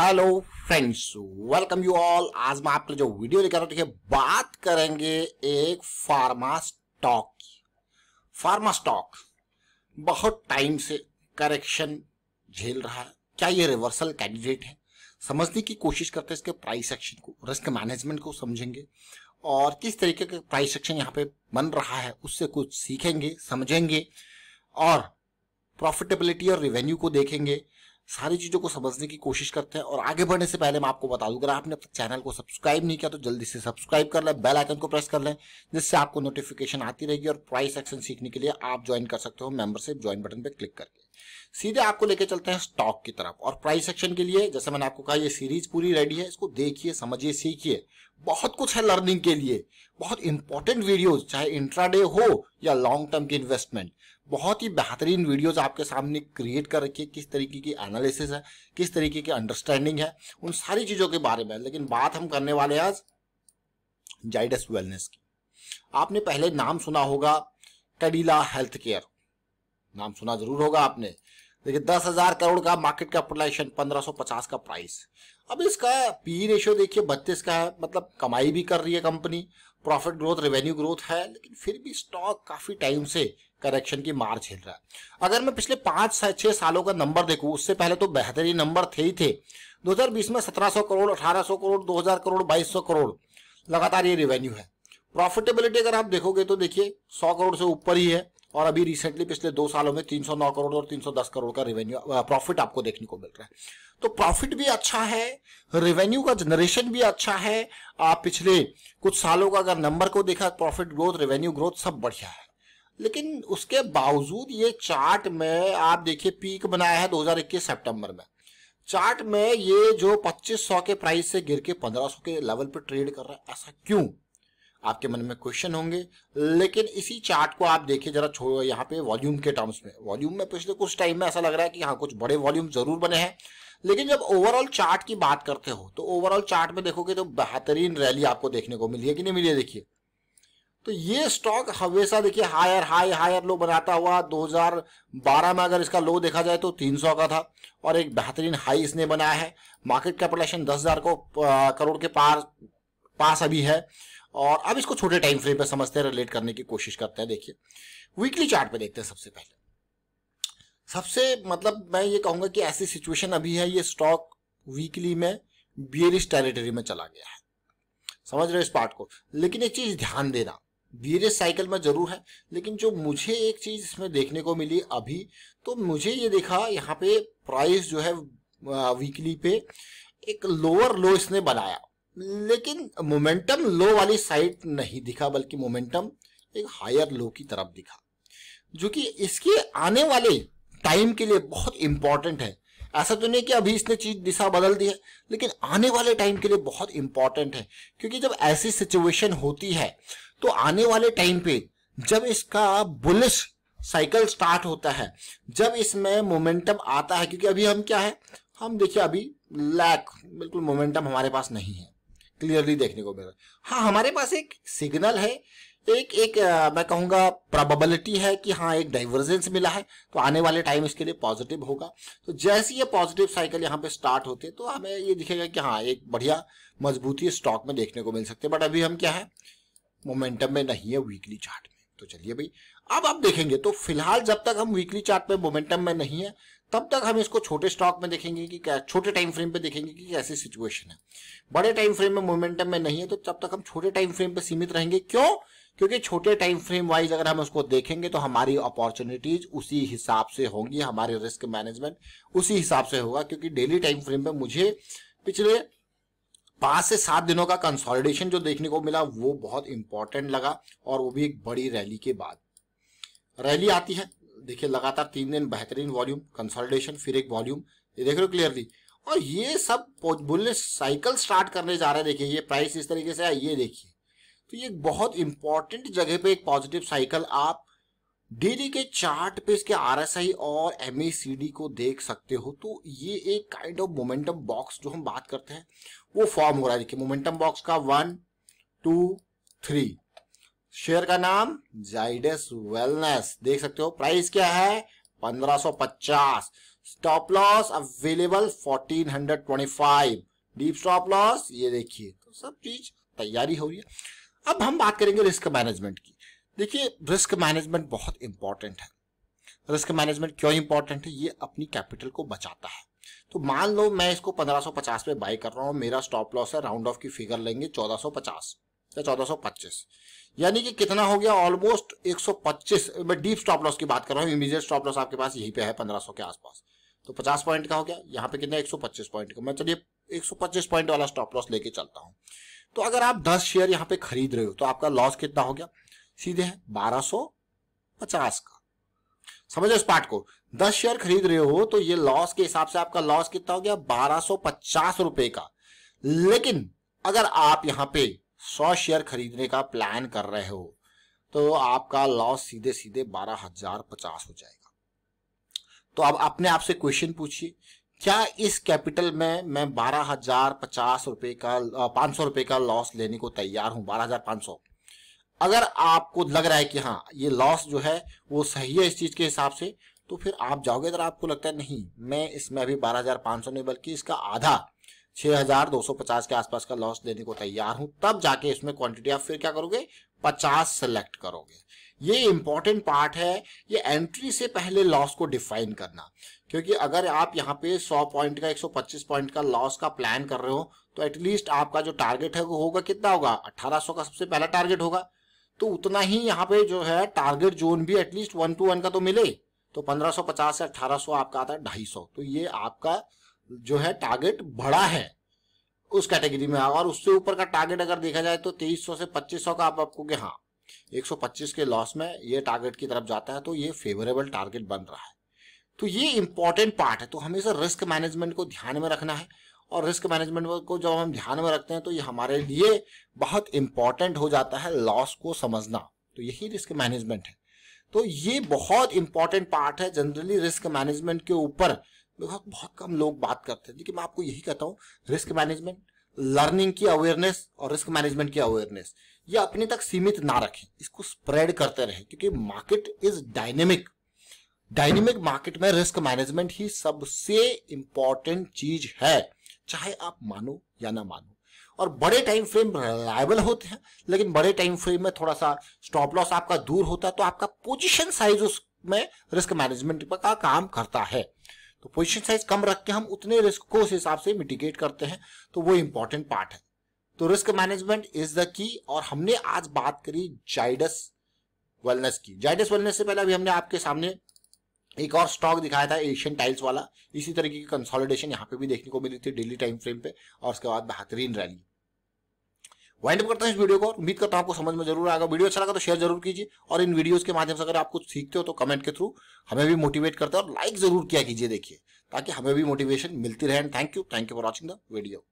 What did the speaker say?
hello friends welcome you all आज मैं आपके जो वीडियो लेकर ठीक है बात करेंगे एक फार्मा स्टॉक की फार्मा स्टॉक बहुत टाइम से करेक्शन झेल रहा है क्या ये रिवर्सल कैंडिडेट है समझने की कोशिश करते हैं इसके प्राइस एक्शन को रिस्क मैनेजमेंट को समझेंगे और किस तरीके का प्राइस एक्शन यहाँ पे बन रहा है उससे कुछ सीखेंगे समझेंगे और प्रॉफिटेबिलिटी और रेवेन्यू को देखेंगे सारी चीज़ों को समझने की कोशिश करते हैं और आगे बढ़ने से पहले मैं आपको बता दूँ अगर आपने अपने चैनल को सब्सक्राइब नहीं किया तो जल्दी से सब्सक्राइब कर लें बेल आइकन को प्रेस कर लें जिससे आपको नोटिफिकेशन आती रहेगी और प्राइस एक्शन सीखने के लिए आप ज्वाइन कर सकते हो मेंबरशिप ज्वाइन बटन पर क्लिक करके सीधे आपको लेके चलते हैं स्टॉक की तरफ और प्राइस सेक्शन के लिए जैसे मैंने आपको कहा ये सीरीज पूरी रेडी है इसको देखिए समझिए सीखिए बहुत कुछ है लर्निंग के लिए बहुत इंपॉर्टेंट वीडियोस चाहे इंट्राडे हो या लॉन्ग टर्म की इन्वेस्टमेंट बहुत ही बेहतरीन वीडियोज आपके सामने क्रिएट कर रखी है किस तरीके की एनालिसिस है किस तरीके की अंडरस्टैंडिंग है उन सारी चीज़ों के बारे में लेकिन बात हम करने वाले हैं आज जाइडस वेलनेस की आपने पहले नाम सुना होगा कडिला हेल्थ केयर नाम सुना जरूर होगा आपने देखिए दस हजार करोड़ का मार्केट कैपिटलाइजेशन पंद्रह सौ पचास का प्राइस अब इसका पी रेशियो e देखिए बत्तीस का है मतलब कमाई भी कर रही है company profit growth revenue growth है लेकिन फिर भी स्टॉक काफी टाइम से करेक्शन की मार झेल रहा है अगर मैं पिछले पांच से छह सालों का नंबर देखूं उससे पहले तो बेहतरीन नंबर थे ही थे 2020 में 1700 करोड़ 1800 करोड़ 2000 करोड़ 2200 करोड़ लगातार ये रेवेन्यू है प्रॉफिटेबिलिटी अगर आप देखोगे तो देखिए 100 करोड़ से ऊपर ही है और अभी रिसेंटली पिछले दो सालों में 309 करोड़ और 310 करोड़ का रेवेन्यू प्रॉफिट आपको देखने को मिल रहा है तो प्रॉफिट भी अच्छा है रेवेन्यू का जनरेशन भी अच्छा है आप पिछले कुछ सालों का अगर नंबर को देखा प्रॉफिट ग्रोथ रेवेन्यू ग्रोथ सब बढ़िया है लेकिन उसके बावजूद ये चार्ट में आप देखिए पीक बनाया है 2021 सितंबर में चार्ट में ये जो 2500 के प्राइस से गिर के 1500 के लेवल पर ट्रेड कर रहा है ऐसा क्यों आपके मन में क्वेश्चन होंगे लेकिन इसी चार्ट को आप देखिए जरा छोड़ो यहाँ पे वॉल्यूम के टर्म्स में वॉल्यूम में पिछले कुछ टाइम में ऐसा लग रहा है कि हाँ कुछ बड़े वॉल्यूम जरूर बने हैं लेकिन जब ओवरऑल चार्ट की बात करते हो तो ओवरऑल चार्ट में देखोगे तो बेहतरीन रैली आपको देखने को मिली है कि नहीं मिली है देखिए तो ये स्टॉक हमेशा देखिए हायर हाई हायर लो बनाता हुआ 2012 में अगर इसका लो देखा जाए तो 300 का था और एक बेहतरीन हाई इसने बनाया है मार्केट कैपिटलाइजेशन 10,000 को करोड़ के पार पास अभी है और अब इसको छोटे टाइम फ्रेम पर समझते हैं रिलेट करने की कोशिश करते हैं देखिए वीकली चार्ट पे देखते हैं सबसे पहले सबसे मतलब मैं ये कहूंगा कि ऐसी सिचुएशन अभी है ये स्टॉक वीकली में बियरिस टेरिटरी में चला गया है समझ रहे हो इस पार्ट को लेकिन एक चीज़ ध्यान देना बीरियस साइकिल में ज़रूर है लेकिन जो मुझे एक चीज़ इसमें देखने को मिली अभी तो मुझे ये देखा यहाँ पे प्राइस जो है वीकली पे एक लोअर लो इसने बनाया लेकिन मोमेंटम लो वाली साइड नहीं दिखा बल्कि मोमेंटम एक हायर लो की तरफ दिखा जो कि इसके आने वाले टाइम के लिए बहुत इंपॉर्टेंट है ऐसा तो नहीं कि अभी इसने चीज दिशा बदल दी है लेकिन आने वाले टाइम के लिए बहुत इंपॉर्टेंट है क्योंकि जब ऐसी सिचुएशन होती है तो आने वाले टाइम पे जब इसका बुलिश साइकिल स्टार्ट होता है जब इसमें मोमेंटम आता है क्योंकि अभी हम क्या है हम देखिए अभी लैक बिल्कुल मोमेंटम हमारे पास नहीं है क्लियरली देखने को मिल रहा है हाँ हमारे पास एक सिग्नल है एक एक आ, मैं कहूंगा प्रोबेबिलिटी है कि हाँ एक डाइवर्जेंस मिला है तो आने वाले टाइम इसके लिए पॉजिटिव होगा तो जैसे ये पॉजिटिव साइकिल यहाँ पे स्टार्ट होते तो हमें ये दिखेगा कि हाँ एक बढ़िया मजबूती स्टॉक में देखने को मिल सकते बट अभी हम क्या है मोमेंटम में नहीं है वीकली चार्ट में तो चलिए भाई अब आप देखेंगे तो फिलहाल जब तक हम वीकली चार्ट पे मोमेंटम में नहीं है तब तक हम इसको छोटे स्टॉक में देखेंगे कि क्या छोटे टाइम फ्रेम पे देखेंगे कि कैसी सिचुएशन है बड़े टाइम फ्रेम में मोमेंटम में नहीं है तो तब तक हम छोटे टाइम फ्रेम पे सीमित रहेंगे क्यों क्योंकि छोटे टाइम फ्रेम वाइज अगर हम उसको देखेंगे तो हमारी अपॉर्चुनिटीज उसी हिसाब से होंगी हमारे रिस्क मैनेजमेंट उसी हिसाब से होगा क्योंकि डेली टाइम फ्रेम पे मुझे पिछले पांच से सात दिनों का कंसोलिडेशन जो देखने को मिला वो बहुत इंपॉर्टेंट लगा और वो भी एक बड़ी रैली के बाद रैली आती है देखिए लगातार तीन दिन बेहतरीन वॉल्यूम कंसोलिडेशन फिर एक वॉल्यूम ये देख रहे हो क्लियरली और ये सब बोलने साइकिल स्टार्ट करने जा रहा है देखिए ये प्राइस इस तरीके से है ये देखिए तो ये बहुत इंपॉर्टेंट जगह पे एक पॉजिटिव साइकिल आप डेली के चार्ट पे इसके आरएसआई और डी को देख सकते हो तो ये एक काइंड ऑफ मोमेंटम बॉक्स जो हम बात करते हैं वो फॉर्म हो रहा है देखिए मोमेंटम बॉक्स का वन टू थ्री शेयर का नाम जाइडस वेलनेस देख सकते हो प्राइस क्या है 1550 stop loss available 1425 deep stop loss ये देखिए तो सब चीज तैयारी हो रही है अब हम बात करेंगे रिस्क मैनेजमेंट की देखिए रिस्क मैनेजमेंट बहुत इंपॉर्टेंट है रिस्क मैनेजमेंट क्यों इंपॉर्टेंट है ये अपनी कैपिटल को बचाता है तो मान लो मैं इसको 1550 पे बाई कर रहा हूँ मेरा स्टॉप लॉस है राउंड ऑफ की फिगर लेंगे 1450 या 1425 यानी कि कितना हो गया ऑलमोस्ट 125 मैं डीप स्टॉप लॉस की बात कर रहा हूँ इमीजिएट स्टॉप लॉस आपके पास यहीं पे है 1500 के आसपास तो 50 पॉइंट का हो गया यहाँ पे कितना 125 पॉइंट का मैं चलिए 125 पॉइंट वाला स्टॉप लॉस लेके चलता हूँ तो अगर आप 10 शेयर यहाँ पे खरीद रहे हो तो आपका लॉस कितना हो गया सीधे है 1250 का समझो इस पार्ट को दस शेयर खरीद रहे हो तो ये लॉस के हिसाब से आपका लॉस कितना हो गया 1250 रुपए का लेकिन अगर आप यहाँ पे सौ शेयर खरीदने का प्लान कर रहे हो तो आपका लॉस सीधे सीधे बारह हजार पचास हो जाएगा तो अब अपने आप से क्वेश्चन पूछिए क्या इस कैपिटल में मैं बारह हजार पचास रुपए का पांच सौ रुपए का लॉस लेने को तैयार हूँ बारह हजार पांच सौ अगर आपको लग रहा है कि हाँ ये लॉस जो है वो सही है इस चीज़ के हिसाब से तो फिर आप जाओगे अगर आपको लगता है नहीं मैं इसमें अभी बारह हजार पांच सौ नहीं बल्कि इसका आधा 6,250 के आसपास का लॉस देने को तैयार हूं तब जाके इसमें क्वांटिटी आप फिर क्या करोगे 50 सेलेक्ट करोगे ये इंपॉर्टेंट पार्ट है ये एंट्री से पहले लॉस को डिफाइन करना क्योंकि अगर आप यहाँ पे 100 पॉइंट का 125 पॉइंट का लॉस का प्लान कर रहे हो तो एटलीस्ट आपका जो टारगेट है वो होगा कितना होगा अठारह का सबसे पहला टारगेट होगा तो उतना ही यहाँ पे जो है टारगेट जोन भी एटलीस्ट वन टू वन का तो मिले तो पंद्रह से अठारह आपका आता है ढाई तो ये आपका जो है टारगेट बढ़ा है उस कैटेगरी में और उससे ऊपर का टारगेट अगर देखा जाए तो 2300 से 2500 का आप आपको कि हाँ 125 के लॉस में ये टारगेट की तरफ जाता है तो ये फेवरेबल टारगेट बन रहा है तो ये इंपॉर्टेंट पार्ट है तो हमेशा रिस्क मैनेजमेंट को ध्यान में रखना है और रिस्क मैनेजमेंट को जब हम ध्यान में रखते हैं तो ये हमारे लिए बहुत इंपॉर्टेंट हो जाता है लॉस को समझना तो यही रिस्क मैनेजमेंट है तो ये बहुत इंपॉर्टेंट पार्ट है जनरली रिस्क मैनेजमेंट के ऊपर बहुत हाँ, बहुत कम लोग बात करते हैं देखिए मैं आपको यही कहता हूँ रिस्क मैनेजमेंट लर्निंग की अवेयरनेस और रिस्क मैनेजमेंट की अवेयरनेस ये अपने तक सीमित ना रखें इसको स्प्रेड करते रहें क्योंकि market is dynamic dynamic market में रिस्क मैनेजमेंट ही सबसे इंपॉर्टेंट चीज है चाहे आप मानो या ना मानो और बड़े टाइम फ्रेम रिलायबल होते हैं लेकिन बड़े टाइम फ्रेम में थोड़ा सा स्टॉप लॉस आपका दूर होता है तो आपका पोजीशन साइज उसमें रिस्क मैनेजमेंट का काम करता है तो पोजिशन साइज कम रख के हम उतने रिस्क को उस हिसाब से मिटिगेट करते हैं तो वो इंपॉर्टेंट पार्ट है तो risk management is the key और हमने आज बात करी जाइडस वेलनेस की जाइडस वेलनेस से पहले अभी हमने आपके सामने एक और स्टॉक दिखाया था एशियन टाइल्स वाला इसी तरीके की कंसोलिडेशन यहाँ पे भी देखने को मिली थी डेली टाइम फ्रेम पे और उसके बाद बेहतरीन रैली वाइंड अप करता हूँ इस वीडियो को उम्मीद करता हूँ आपको समझ में जरूर आएगा वीडियो अच्छा लगा तो शेयर जरूर कीजिए और इन वीडियोस के माध्यम से अगर आप कुछ सीखते हो तो कमेंट के थ्रू हमें भी मोटिवेट करते हैं और लाइक जरूर किया कीजिए देखिए ताकि हमें भी मोटिवेशन मिलती रहे thank you thank you for watching the video